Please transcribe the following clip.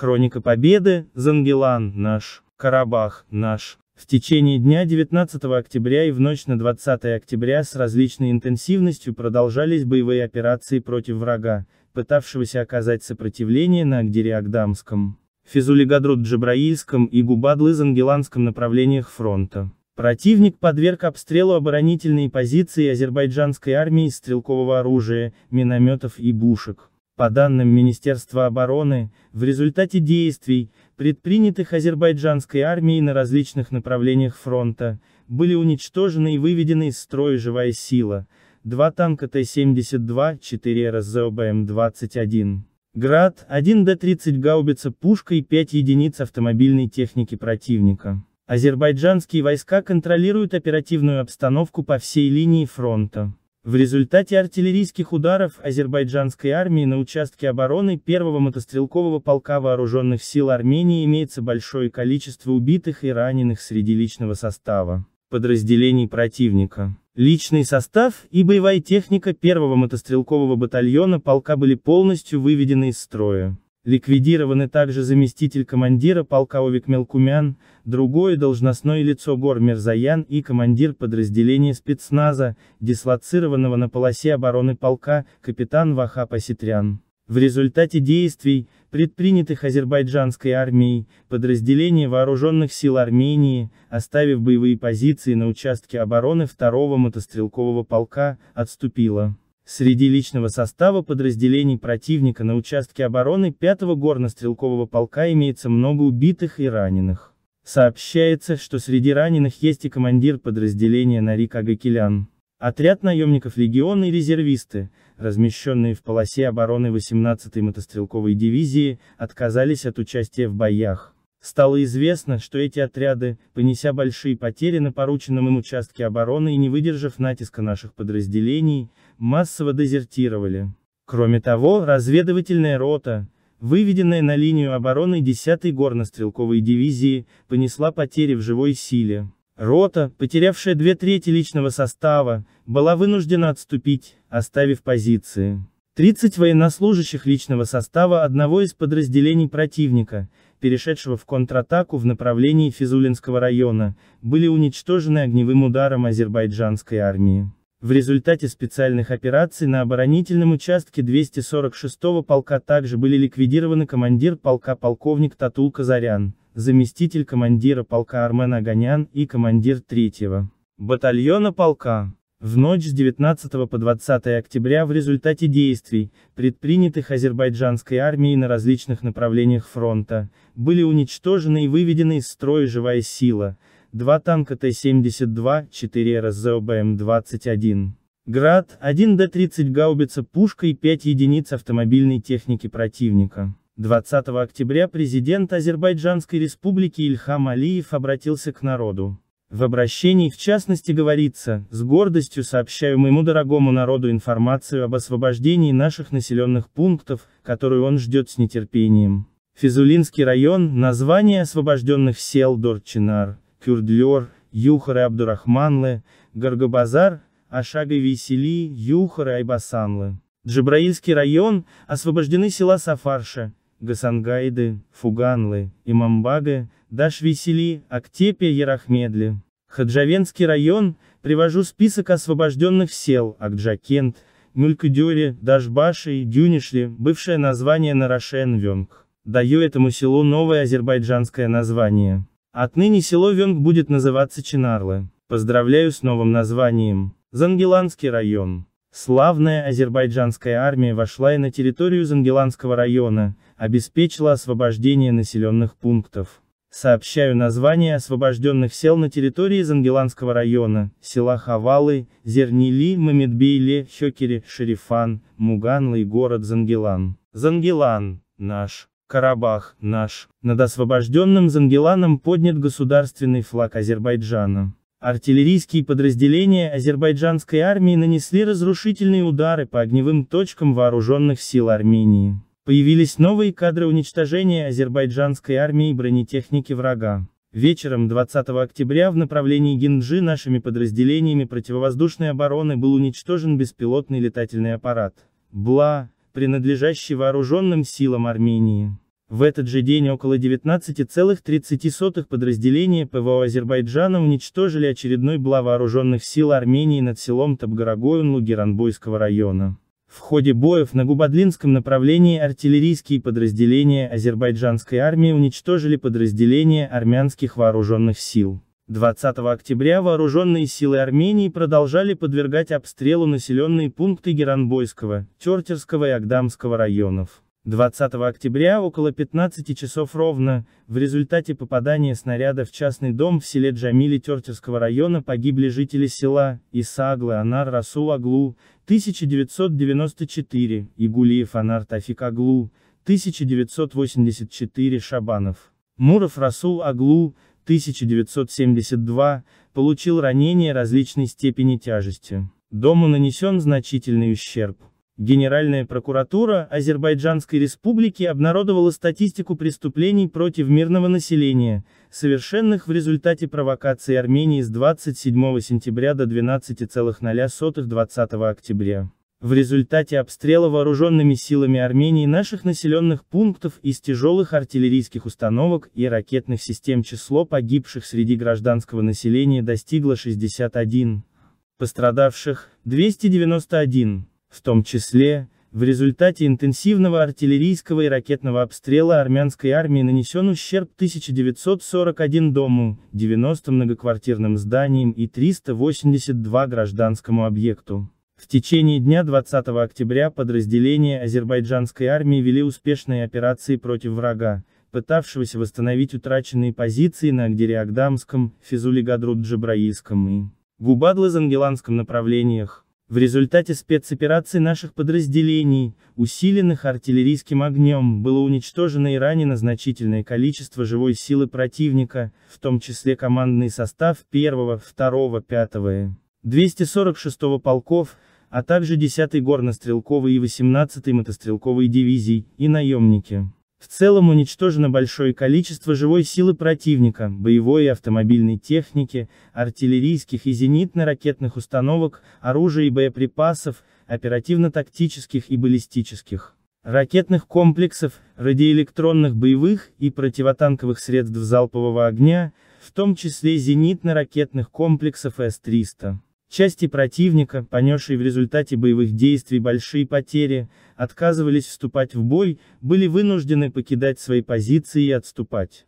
Хроника Победы, Зангелан, наш, Карабах, наш. В течение дня 19 октября и в ночь на 20 октября с различной интенсивностью продолжались боевые операции против врага, пытавшегося оказать сопротивление на Агдере-Агдамском, физулигадрут джабраильском и Губадлы-Зангеланском направлениях фронта. Противник подверг обстрелу оборонительные позиции азербайджанской армии стрелкового оружия, минометов и бушек. По данным Министерства обороны, в результате действий, предпринятых азербайджанской армией на различных направлениях фронта, были уничтожены и выведены из строя живая сила, два танка Т-72, 4 РСЗОБМ-21. Град, 1 Д-30 гаубица пушка и 5 единиц автомобильной техники противника. Азербайджанские войска контролируют оперативную обстановку по всей линии фронта. В результате артиллерийских ударов азербайджанской армии на участке обороны первого мотострелкового полка вооруженных сил Армении имеется большое количество убитых и раненых среди личного состава подразделений противника. Личный состав и боевая техника первого мотострелкового батальона полка были полностью выведены из строя. Ликвидированы также заместитель командира полковник Мелкумян, другое должностное лицо Гор Мерзаян и командир подразделения спецназа, дислоцированного на полосе обороны полка, капитан Вахап Аситрян. В результате действий, предпринятых азербайджанской армией, подразделение вооруженных сил Армении, оставив боевые позиции на участке обороны 2-го мотострелкового полка, отступило. Среди личного состава подразделений противника на участке обороны 5-го горно-стрелкового полка имеется много убитых и раненых. Сообщается, что среди раненых есть и командир подразделения Нарик Агакелян. Отряд наемников легиона и резервисты, размещенные в полосе обороны 18-й мотострелковой дивизии, отказались от участия в боях. Стало известно, что эти отряды, понеся большие потери на порученном им участке обороны и не выдержав натиска наших подразделений, массово дезертировали. Кроме того, разведывательная рота, выведенная на линию обороны 10-й горно-стрелковой дивизии, понесла потери в живой силе. Рота, потерявшая две трети личного состава, была вынуждена отступить, оставив позиции. 30 военнослужащих личного состава одного из подразделений противника, перешедшего в контратаку в направлении Физулинского района, были уничтожены огневым ударом азербайджанской армии. В результате специальных операций на оборонительном участке 246-го полка также были ликвидированы командир полка полковник Татул Казарян, заместитель командира полка Армен Аганян и командир 3-го батальона полка. В ночь с 19 по 20 октября в результате действий, предпринятых азербайджанской армией на различных направлениях фронта, были уничтожены и выведены из строя живая сила, два танка Т-72, 4 РСЗОБМ-21. Град, 1 Д-30 гаубица пушка и 5 единиц автомобильной техники противника. 20 октября президент Азербайджанской республики Ильхам Алиев обратился к народу. В обращении в частности говорится, с гордостью сообщаю моему дорогому народу информацию об освобождении наших населенных пунктов, которую он ждет с нетерпением. Физулинский район, название освобожденных сел Дорчинар, Кюрдлер, Юхар и Абдурахманлы, Гаргабазар, Ашага и Весели, Юхар и Айбасанлы. Джабраильский район, освобождены села Сафарша, Гасангайды, Фуганлы, Имамбага, Дашвесели, Актепе, Ярахмедли. Хаджавенский район, привожу список освобожденных сел, Акджакент, Мюлькадюре, Дашбаши и Дюнишли, бывшее название Нарашен Венг. Даю этому селу новое азербайджанское название. Отныне село Венг будет называться Чинарлы. Поздравляю с новым названием. Зангеланский район. Славная азербайджанская армия вошла и на территорию Зангеланского района, обеспечила освобождение населенных пунктов. Сообщаю названия освобожденных сел на территории Зангеланского района, села Хавалы, Зернили, Мамедбейле, Хёкере, Шерифан, Муганлы и город Зангелан. Зангелан, наш. Карабах, наш. Над освобожденным Зангеланом поднят государственный флаг Азербайджана. Артиллерийские подразделения азербайджанской армии нанесли разрушительные удары по огневым точкам вооруженных сил Армении. Появились новые кадры уничтожения азербайджанской армии и бронетехники врага. Вечером 20 октября в направлении Гинджи нашими подразделениями противовоздушной обороны был уничтожен беспилотный летательный аппарат «Бла», принадлежащий вооруженным силам Армении. В этот же день около 19,30 подразделения ПВО Азербайджана уничтожили очередной БЛА вооруженных сил Армении над селом Табгарагоюн Лугеранбойского района. В ходе боев на Губадлинском направлении артиллерийские подразделения азербайджанской армии уничтожили подразделения армянских вооруженных сил. 20 октября вооруженные силы Армении продолжали подвергать обстрелу населенные пункты Геранбойского, Тертерского и Агдамского районов. 20 октября около 15 часов ровно, в результате попадания снаряда в частный дом в селе Джамили Тертерского района погибли жители села, Исаглы Анар Расул Аглу, 1994, и Гулиев Анар Тафик Аглу, 1984 Шабанов. Муров Расул Аглу, 1972, получил ранение различной степени тяжести. Дому нанесен значительный ущерб. Генеральная прокуратура Азербайджанской Республики обнародовала статистику преступлений против мирного населения, совершенных в результате провокации Армении с 27 сентября до 120 октября. В результате обстрела вооруженными силами Армении наших населенных пунктов из тяжелых артиллерийских установок и ракетных систем число погибших среди гражданского населения достигло 61, пострадавших – 291. В том числе, в результате интенсивного артиллерийского и ракетного обстрела армянской армии нанесен ущерб 1941 дому, 90 многоквартирным зданиям и 382 гражданскому объекту. В течение дня 20 октября подразделения азербайджанской армии вели успешные операции против врага, пытавшегося восстановить утраченные позиции на Агдериагдамском, Физулигадрут-Джабраильском и Губадло-Зангеланском направлениях. В результате спецопераций наших подразделений, усиленных артиллерийским огнем, было уничтожено и ранено значительное количество живой силы противника, в том числе командный состав 1, го 2, го 5, го 246 го полков, а также 10-й горнострелковой и 18-й мотострелковой дивизий, и наемники. В целом уничтожено большое количество живой силы противника, боевой и автомобильной техники, артиллерийских и зенитно-ракетных установок, оружия и боеприпасов, оперативно-тактических и баллистических, ракетных комплексов, радиоэлектронных боевых и противотанковых средств залпового огня, в том числе зенитно-ракетных комплексов С-300. Части противника, понесшие в результате боевых действий большие потери, отказывались вступать в бой, были вынуждены покидать свои позиции и отступать.